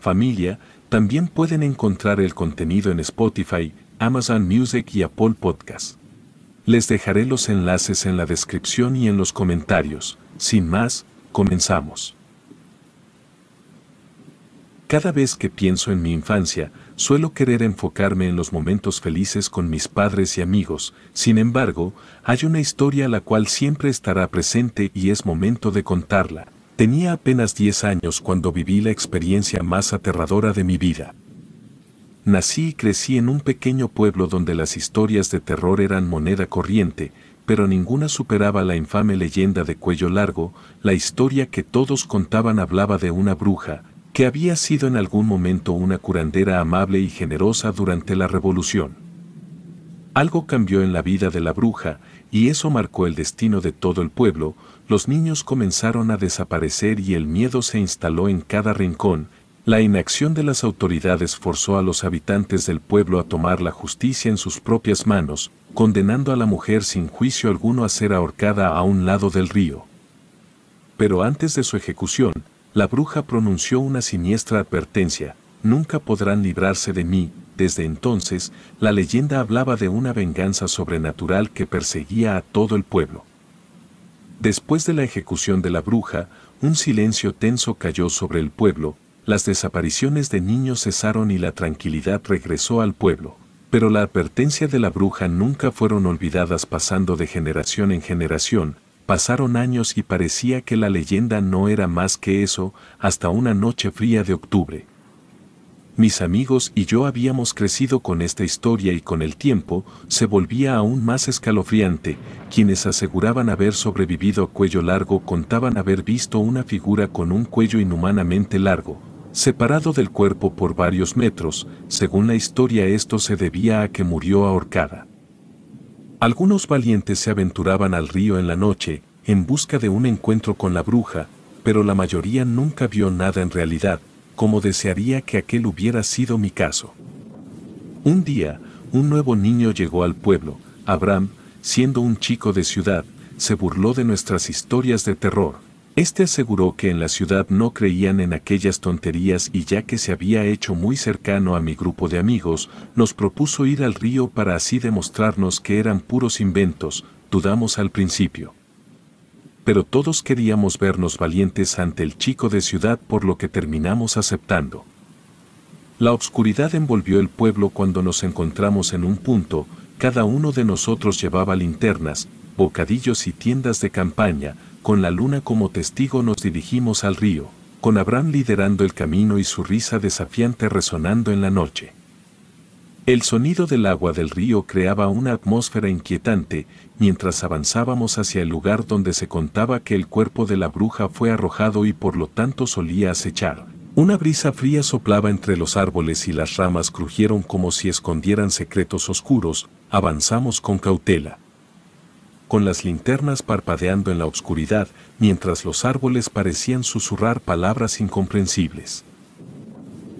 familia, también pueden encontrar el contenido en Spotify, Amazon Music y Apple Podcast. Les dejaré los enlaces en la descripción y en los comentarios. Sin más, comenzamos. Cada vez que pienso en mi infancia, suelo querer enfocarme en los momentos felices con mis padres y amigos, sin embargo, hay una historia la cual siempre estará presente y es momento de contarla. Tenía apenas 10 años cuando viví la experiencia más aterradora de mi vida. Nací y crecí en un pequeño pueblo donde las historias de terror eran moneda corriente, pero ninguna superaba la infame leyenda de cuello largo, la historia que todos contaban hablaba de una bruja, que había sido en algún momento una curandera amable y generosa durante la revolución. Algo cambió en la vida de la bruja, y eso marcó el destino de todo el pueblo, los niños comenzaron a desaparecer y el miedo se instaló en cada rincón, la inacción de las autoridades forzó a los habitantes del pueblo a tomar la justicia en sus propias manos, condenando a la mujer sin juicio alguno a ser ahorcada a un lado del río. Pero antes de su ejecución, la bruja pronunció una siniestra advertencia, nunca podrán librarse de mí. Desde entonces, la leyenda hablaba de una venganza sobrenatural que perseguía a todo el pueblo. Después de la ejecución de la bruja, un silencio tenso cayó sobre el pueblo, las desapariciones de niños cesaron y la tranquilidad regresó al pueblo. Pero la advertencia de la bruja nunca fueron olvidadas pasando de generación en generación, pasaron años y parecía que la leyenda no era más que eso hasta una noche fría de octubre. Mis amigos y yo habíamos crecido con esta historia y con el tiempo se volvía aún más escalofriante. Quienes aseguraban haber sobrevivido a cuello largo contaban haber visto una figura con un cuello inhumanamente largo, separado del cuerpo por varios metros. Según la historia esto se debía a que murió ahorcada. Algunos valientes se aventuraban al río en la noche, en busca de un encuentro con la bruja, pero la mayoría nunca vio nada en realidad como desearía que aquel hubiera sido mi caso. Un día, un nuevo niño llegó al pueblo, Abraham, siendo un chico de ciudad, se burló de nuestras historias de terror. Este aseguró que en la ciudad no creían en aquellas tonterías y ya que se había hecho muy cercano a mi grupo de amigos, nos propuso ir al río para así demostrarnos que eran puros inventos, dudamos al principio pero todos queríamos vernos valientes ante el chico de ciudad por lo que terminamos aceptando. La oscuridad envolvió el pueblo cuando nos encontramos en un punto, cada uno de nosotros llevaba linternas, bocadillos y tiendas de campaña, con la luna como testigo nos dirigimos al río, con Abraham liderando el camino y su risa desafiante resonando en la noche. El sonido del agua del río creaba una atmósfera inquietante mientras avanzábamos hacia el lugar donde se contaba que el cuerpo de la bruja fue arrojado y por lo tanto solía acechar. Una brisa fría soplaba entre los árboles y las ramas crujieron como si escondieran secretos oscuros, avanzamos con cautela. Con las linternas parpadeando en la oscuridad, mientras los árboles parecían susurrar palabras incomprensibles.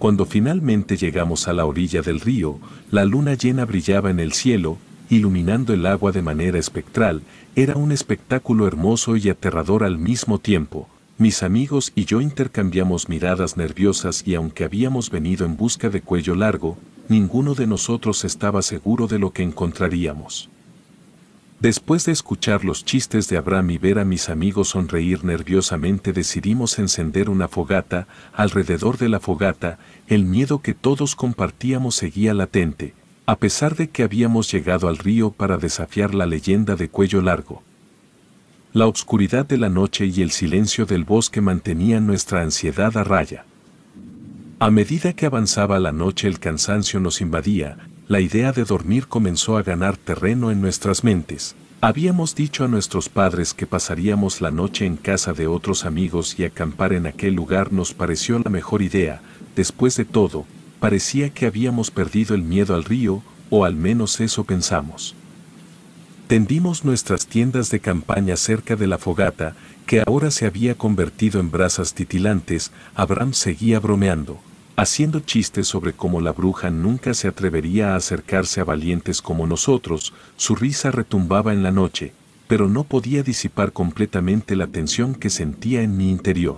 Cuando finalmente llegamos a la orilla del río, la luna llena brillaba en el cielo, iluminando el agua de manera espectral, era un espectáculo hermoso y aterrador al mismo tiempo. Mis amigos y yo intercambiamos miradas nerviosas y aunque habíamos venido en busca de cuello largo, ninguno de nosotros estaba seguro de lo que encontraríamos. Después de escuchar los chistes de Abraham y ver a mis amigos sonreír nerviosamente decidimos encender una fogata, alrededor de la fogata, el miedo que todos compartíamos seguía latente, a pesar de que habíamos llegado al río para desafiar la leyenda de cuello largo. La oscuridad de la noche y el silencio del bosque mantenían nuestra ansiedad a raya. A medida que avanzaba la noche el cansancio nos invadía, la idea de dormir comenzó a ganar terreno en nuestras mentes. Habíamos dicho a nuestros padres que pasaríamos la noche en casa de otros amigos y acampar en aquel lugar nos pareció la mejor idea, después de todo, parecía que habíamos perdido el miedo al río, o al menos eso pensamos. Tendimos nuestras tiendas de campaña cerca de la fogata, que ahora se había convertido en brasas titilantes, Abraham seguía bromeando haciendo chistes sobre cómo la bruja nunca se atrevería a acercarse a valientes como nosotros, su risa retumbaba en la noche, pero no podía disipar completamente la tensión que sentía en mi interior.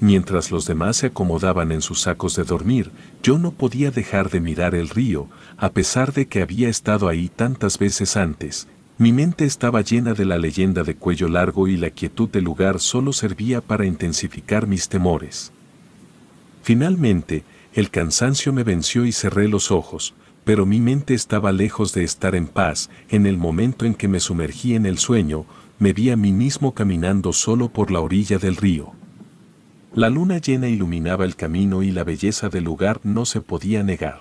Mientras los demás se acomodaban en sus sacos de dormir, yo no podía dejar de mirar el río, a pesar de que había estado ahí tantas veces antes. Mi mente estaba llena de la leyenda de cuello largo y la quietud del lugar solo servía para intensificar mis temores. Finalmente, el cansancio me venció y cerré los ojos, pero mi mente estaba lejos de estar en paz. En el momento en que me sumergí en el sueño, me vi a mí mismo caminando solo por la orilla del río. La luna llena iluminaba el camino y la belleza del lugar no se podía negar.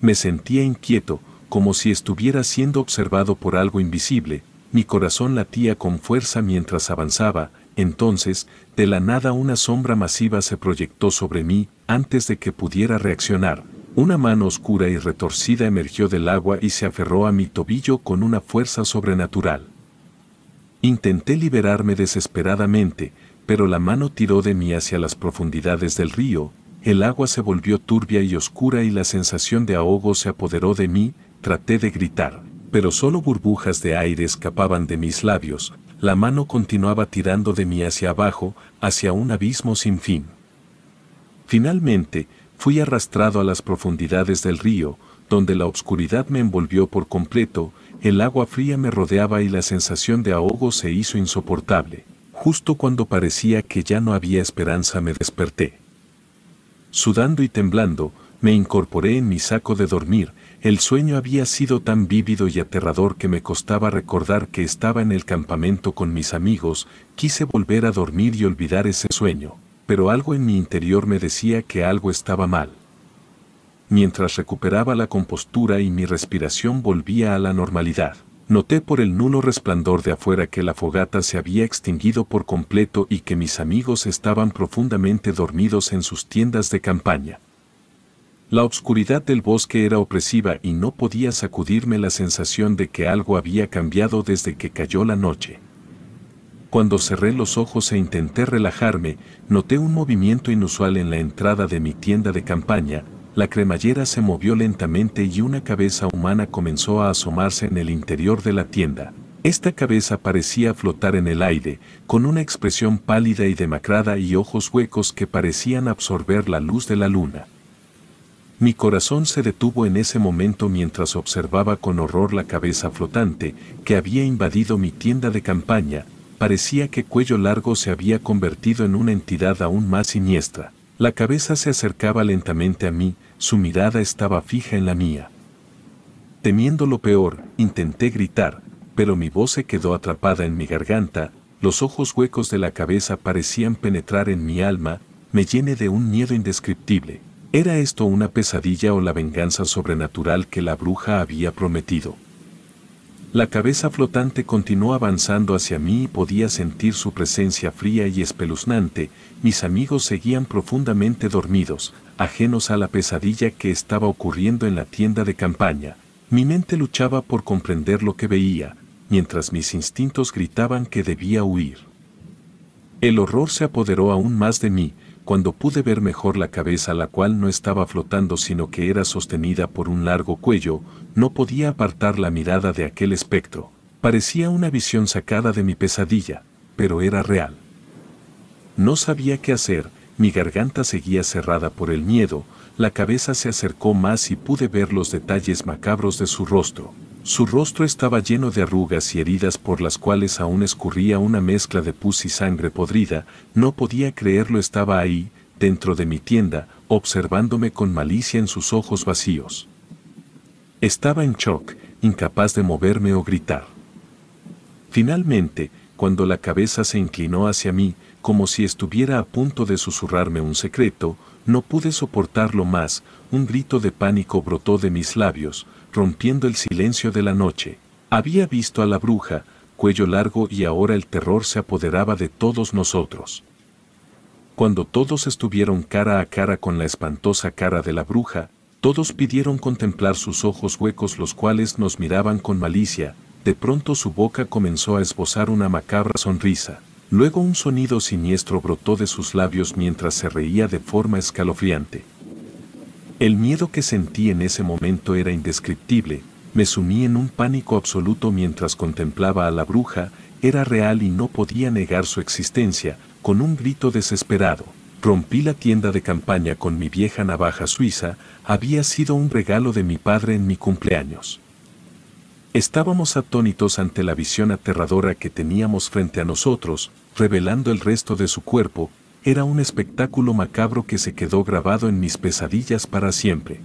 Me sentía inquieto, como si estuviera siendo observado por algo invisible, mi corazón latía con fuerza mientras avanzaba, entonces, de la nada una sombra masiva se proyectó sobre mí, antes de que pudiera reaccionar. Una mano oscura y retorcida emergió del agua y se aferró a mi tobillo con una fuerza sobrenatural. Intenté liberarme desesperadamente, pero la mano tiró de mí hacia las profundidades del río, el agua se volvió turbia y oscura y la sensación de ahogo se apoderó de mí, traté de gritar, pero solo burbujas de aire escapaban de mis labios, la mano continuaba tirando de mí hacia abajo, hacia un abismo sin fin. Finalmente, fui arrastrado a las profundidades del río, donde la oscuridad me envolvió por completo, el agua fría me rodeaba y la sensación de ahogo se hizo insoportable. Justo cuando parecía que ya no había esperanza me desperté. Sudando y temblando, me incorporé en mi saco de dormir, el sueño había sido tan vívido y aterrador que me costaba recordar que estaba en el campamento con mis amigos, quise volver a dormir y olvidar ese sueño, pero algo en mi interior me decía que algo estaba mal. Mientras recuperaba la compostura y mi respiración volvía a la normalidad, noté por el nulo resplandor de afuera que la fogata se había extinguido por completo y que mis amigos estaban profundamente dormidos en sus tiendas de campaña. La oscuridad del bosque era opresiva y no podía sacudirme la sensación de que algo había cambiado desde que cayó la noche. Cuando cerré los ojos e intenté relajarme, noté un movimiento inusual en la entrada de mi tienda de campaña, la cremallera se movió lentamente y una cabeza humana comenzó a asomarse en el interior de la tienda. Esta cabeza parecía flotar en el aire, con una expresión pálida y demacrada y ojos huecos que parecían absorber la luz de la luna. Mi corazón se detuvo en ese momento mientras observaba con horror la cabeza flotante que había invadido mi tienda de campaña, parecía que Cuello Largo se había convertido en una entidad aún más siniestra. La cabeza se acercaba lentamente a mí, su mirada estaba fija en la mía. Temiendo lo peor, intenté gritar, pero mi voz se quedó atrapada en mi garganta, los ojos huecos de la cabeza parecían penetrar en mi alma, me llené de un miedo indescriptible. ¿Era esto una pesadilla o la venganza sobrenatural que la bruja había prometido? La cabeza flotante continuó avanzando hacia mí y podía sentir su presencia fría y espeluznante. Mis amigos seguían profundamente dormidos, ajenos a la pesadilla que estaba ocurriendo en la tienda de campaña. Mi mente luchaba por comprender lo que veía, mientras mis instintos gritaban que debía huir. El horror se apoderó aún más de mí, cuando pude ver mejor la cabeza la cual no estaba flotando sino que era sostenida por un largo cuello, no podía apartar la mirada de aquel espectro. Parecía una visión sacada de mi pesadilla, pero era real. No sabía qué hacer, mi garganta seguía cerrada por el miedo, la cabeza se acercó más y pude ver los detalles macabros de su rostro. Su rostro estaba lleno de arrugas y heridas por las cuales aún escurría una mezcla de pus y sangre podrida, no podía creerlo estaba ahí, dentro de mi tienda, observándome con malicia en sus ojos vacíos. Estaba en shock, incapaz de moverme o gritar. Finalmente, cuando la cabeza se inclinó hacia mí, como si estuviera a punto de susurrarme un secreto, no pude soportarlo más, un grito de pánico brotó de mis labios, rompiendo el silencio de la noche. Había visto a la bruja, cuello largo y ahora el terror se apoderaba de todos nosotros. Cuando todos estuvieron cara a cara con la espantosa cara de la bruja, todos pidieron contemplar sus ojos huecos los cuales nos miraban con malicia, de pronto su boca comenzó a esbozar una macabra sonrisa, luego un sonido siniestro brotó de sus labios mientras se reía de forma escalofriante. El miedo que sentí en ese momento era indescriptible, me sumí en un pánico absoluto mientras contemplaba a la bruja, era real y no podía negar su existencia, con un grito desesperado. Rompí la tienda de campaña con mi vieja navaja suiza, había sido un regalo de mi padre en mi cumpleaños. Estábamos atónitos ante la visión aterradora que teníamos frente a nosotros, revelando el resto de su cuerpo, era un espectáculo macabro que se quedó grabado en mis pesadillas para siempre.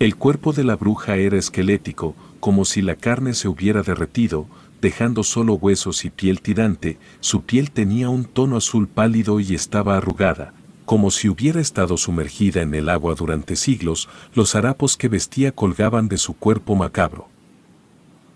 El cuerpo de la bruja era esquelético, como si la carne se hubiera derretido, dejando solo huesos y piel tirante, su piel tenía un tono azul pálido y estaba arrugada, como si hubiera estado sumergida en el agua durante siglos, los harapos que vestía colgaban de su cuerpo macabro.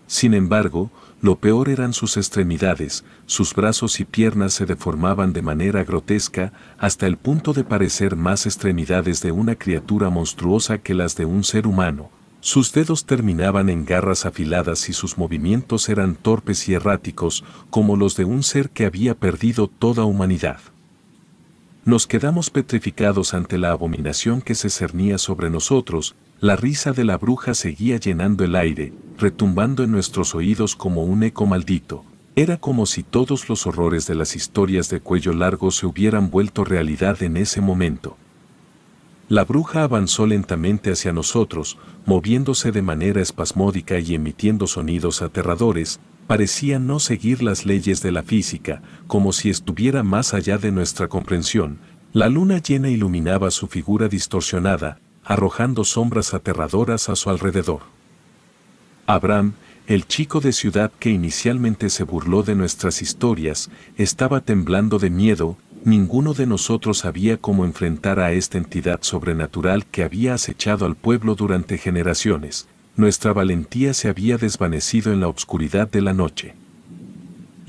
Sin embargo, lo peor eran sus extremidades, sus brazos y piernas se deformaban de manera grotesca hasta el punto de parecer más extremidades de una criatura monstruosa que las de un ser humano. Sus dedos terminaban en garras afiladas y sus movimientos eran torpes y erráticos como los de un ser que había perdido toda humanidad. Nos quedamos petrificados ante la abominación que se cernía sobre nosotros, la risa de la bruja seguía llenando el aire, retumbando en nuestros oídos como un eco maldito. Era como si todos los horrores de las historias de cuello largo se hubieran vuelto realidad en ese momento. La bruja avanzó lentamente hacia nosotros, moviéndose de manera espasmódica y emitiendo sonidos aterradores, parecía no seguir las leyes de la física, como si estuviera más allá de nuestra comprensión. La luna llena iluminaba su figura distorsionada, arrojando sombras aterradoras a su alrededor. Abraham, el chico de ciudad que inicialmente se burló de nuestras historias, estaba temblando de miedo, ninguno de nosotros sabía cómo enfrentar a esta entidad sobrenatural que había acechado al pueblo durante generaciones, nuestra valentía se había desvanecido en la oscuridad de la noche.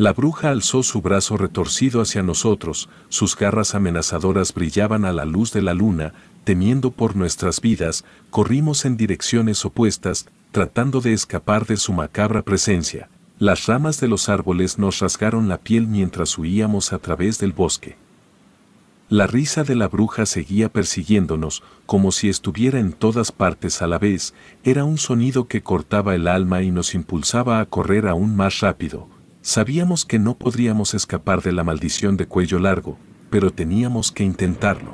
La bruja alzó su brazo retorcido hacia nosotros, sus garras amenazadoras brillaban a la luz de la luna, temiendo por nuestras vidas, corrimos en direcciones opuestas, tratando de escapar de su macabra presencia. Las ramas de los árboles nos rasgaron la piel mientras huíamos a través del bosque. La risa de la bruja seguía persiguiéndonos, como si estuviera en todas partes a la vez, era un sonido que cortaba el alma y nos impulsaba a correr aún más rápido. Sabíamos que no podríamos escapar de la maldición de cuello largo, pero teníamos que intentarlo.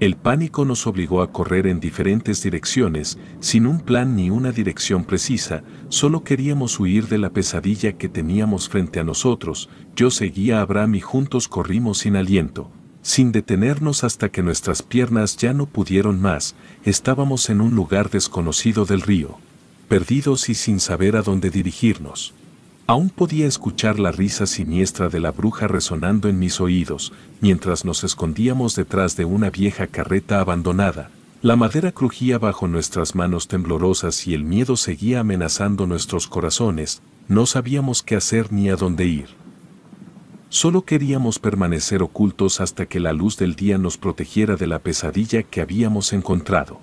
El pánico nos obligó a correr en diferentes direcciones, sin un plan ni una dirección precisa, solo queríamos huir de la pesadilla que teníamos frente a nosotros, yo seguía a Abraham y juntos corrimos sin aliento, sin detenernos hasta que nuestras piernas ya no pudieron más, estábamos en un lugar desconocido del río, perdidos y sin saber a dónde dirigirnos. Aún podía escuchar la risa siniestra de la bruja resonando en mis oídos, mientras nos escondíamos detrás de una vieja carreta abandonada. La madera crujía bajo nuestras manos temblorosas y el miedo seguía amenazando nuestros corazones, no sabíamos qué hacer ni a dónde ir. Solo queríamos permanecer ocultos hasta que la luz del día nos protegiera de la pesadilla que habíamos encontrado.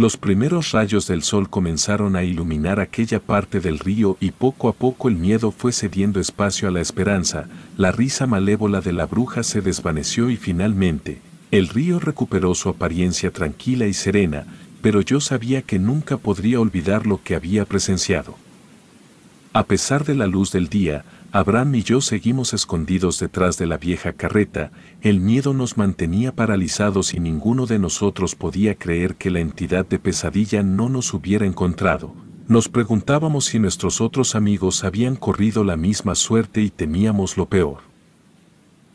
Los primeros rayos del sol comenzaron a iluminar aquella parte del río y poco a poco el miedo fue cediendo espacio a la esperanza, la risa malévola de la bruja se desvaneció y finalmente, el río recuperó su apariencia tranquila y serena, pero yo sabía que nunca podría olvidar lo que había presenciado. A pesar de la luz del día, Abraham y yo seguimos escondidos detrás de la vieja carreta, el miedo nos mantenía paralizados y ninguno de nosotros podía creer que la entidad de pesadilla no nos hubiera encontrado. Nos preguntábamos si nuestros otros amigos habían corrido la misma suerte y temíamos lo peor.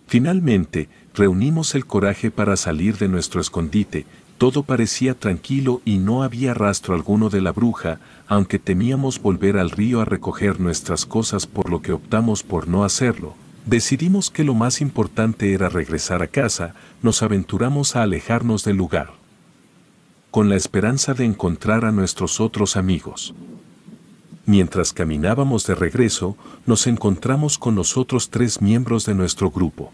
Finalmente, reunimos el coraje para salir de nuestro escondite, todo parecía tranquilo y no había rastro alguno de la bruja, aunque temíamos volver al río a recoger nuestras cosas por lo que optamos por no hacerlo, decidimos que lo más importante era regresar a casa, nos aventuramos a alejarnos del lugar. Con la esperanza de encontrar a nuestros otros amigos. Mientras caminábamos de regreso, nos encontramos con los otros tres miembros de nuestro grupo.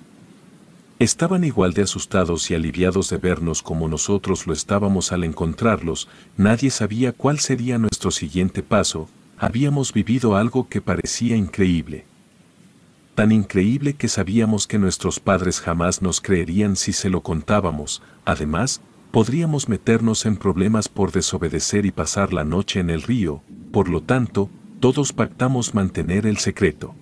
Estaban igual de asustados y aliviados de vernos como nosotros lo estábamos al encontrarlos, nadie sabía cuál sería nuestro siguiente paso, habíamos vivido algo que parecía increíble. Tan increíble que sabíamos que nuestros padres jamás nos creerían si se lo contábamos, además, podríamos meternos en problemas por desobedecer y pasar la noche en el río, por lo tanto, todos pactamos mantener el secreto.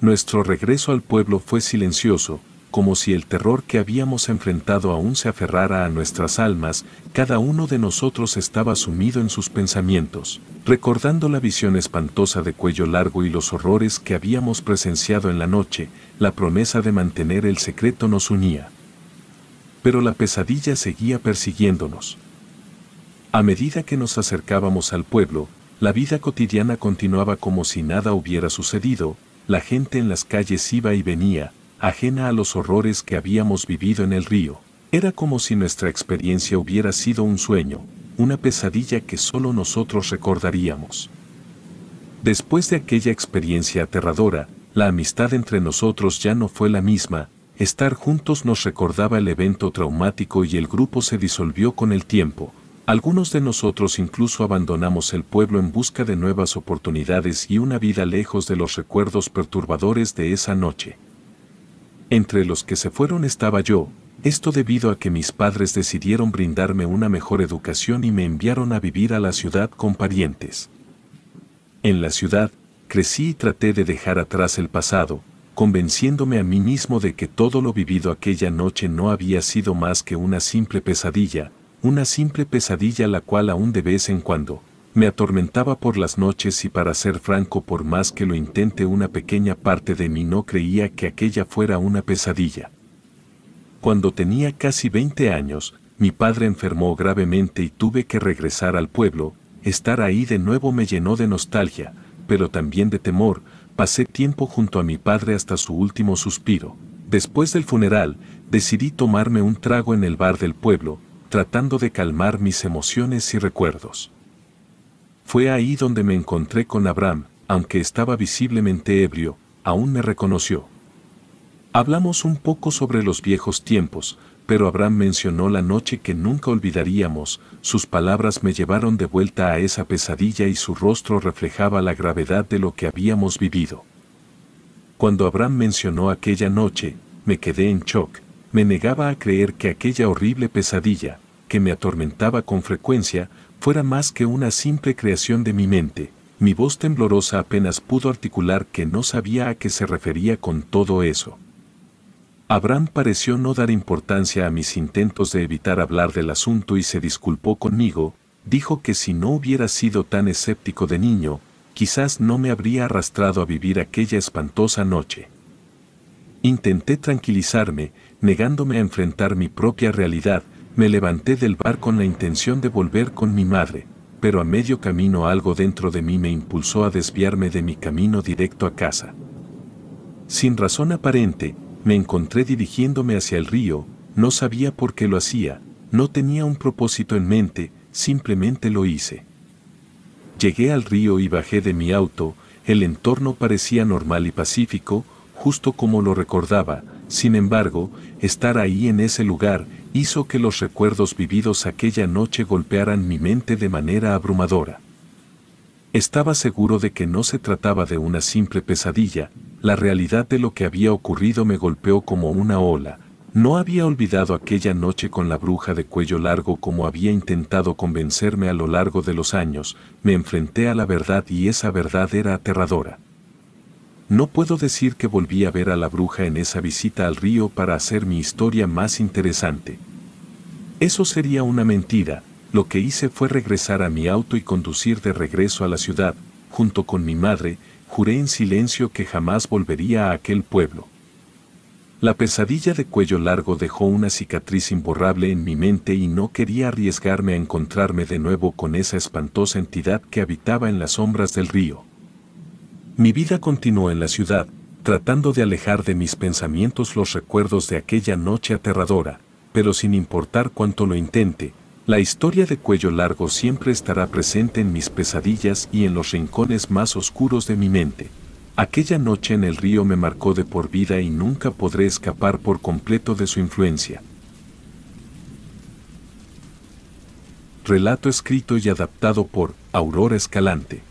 Nuestro regreso al pueblo fue silencioso, como si el terror que habíamos enfrentado aún se aferrara a nuestras almas, cada uno de nosotros estaba sumido en sus pensamientos, recordando la visión espantosa de cuello largo y los horrores que habíamos presenciado en la noche, la promesa de mantener el secreto nos unía. Pero la pesadilla seguía persiguiéndonos. A medida que nos acercábamos al pueblo, la vida cotidiana continuaba como si nada hubiera sucedido, la gente en las calles iba y venía, ajena a los horrores que habíamos vivido en el río. Era como si nuestra experiencia hubiera sido un sueño, una pesadilla que solo nosotros recordaríamos. Después de aquella experiencia aterradora, la amistad entre nosotros ya no fue la misma, estar juntos nos recordaba el evento traumático y el grupo se disolvió con el tiempo. Algunos de nosotros incluso abandonamos el pueblo en busca de nuevas oportunidades y una vida lejos de los recuerdos perturbadores de esa noche. Entre los que se fueron estaba yo, esto debido a que mis padres decidieron brindarme una mejor educación y me enviaron a vivir a la ciudad con parientes. En la ciudad, crecí y traté de dejar atrás el pasado, convenciéndome a mí mismo de que todo lo vivido aquella noche no había sido más que una simple pesadilla, una simple pesadilla la cual aún de vez en cuando, me atormentaba por las noches y para ser franco por más que lo intente una pequeña parte de mí no creía que aquella fuera una pesadilla. Cuando tenía casi 20 años, mi padre enfermó gravemente y tuve que regresar al pueblo, estar ahí de nuevo me llenó de nostalgia, pero también de temor, pasé tiempo junto a mi padre hasta su último suspiro. Después del funeral, decidí tomarme un trago en el bar del pueblo, tratando de calmar mis emociones y recuerdos. Fue ahí donde me encontré con Abraham, aunque estaba visiblemente ebrio, aún me reconoció. Hablamos un poco sobre los viejos tiempos, pero Abraham mencionó la noche que nunca olvidaríamos, sus palabras me llevaron de vuelta a esa pesadilla y su rostro reflejaba la gravedad de lo que habíamos vivido. Cuando Abraham mencionó aquella noche, me quedé en shock, me negaba a creer que aquella horrible pesadilla, que me atormentaba con frecuencia, fuera más que una simple creación de mi mente, mi voz temblorosa apenas pudo articular que no sabía a qué se refería con todo eso. Abraham pareció no dar importancia a mis intentos de evitar hablar del asunto y se disculpó conmigo, dijo que si no hubiera sido tan escéptico de niño, quizás no me habría arrastrado a vivir aquella espantosa noche. Intenté tranquilizarme, negándome a enfrentar mi propia realidad, me levanté del bar con la intención de volver con mi madre, pero a medio camino algo dentro de mí me impulsó a desviarme de mi camino directo a casa. Sin razón aparente, me encontré dirigiéndome hacia el río, no sabía por qué lo hacía, no tenía un propósito en mente, simplemente lo hice. Llegué al río y bajé de mi auto, el entorno parecía normal y pacífico, justo como lo recordaba, sin embargo, estar ahí en ese lugar hizo que los recuerdos vividos aquella noche golpearan mi mente de manera abrumadora. Estaba seguro de que no se trataba de una simple pesadilla, la realidad de lo que había ocurrido me golpeó como una ola, no había olvidado aquella noche con la bruja de cuello largo como había intentado convencerme a lo largo de los años, me enfrenté a la verdad y esa verdad era aterradora. No puedo decir que volví a ver a la bruja en esa visita al río para hacer mi historia más interesante. Eso sería una mentira, lo que hice fue regresar a mi auto y conducir de regreso a la ciudad, junto con mi madre, juré en silencio que jamás volvería a aquel pueblo. La pesadilla de cuello largo dejó una cicatriz imborrable en mi mente y no quería arriesgarme a encontrarme de nuevo con esa espantosa entidad que habitaba en las sombras del río. Mi vida continuó en la ciudad, tratando de alejar de mis pensamientos los recuerdos de aquella noche aterradora, pero sin importar cuánto lo intente, la historia de cuello largo siempre estará presente en mis pesadillas y en los rincones más oscuros de mi mente. Aquella noche en el río me marcó de por vida y nunca podré escapar por completo de su influencia. Relato escrito y adaptado por Aurora Escalante.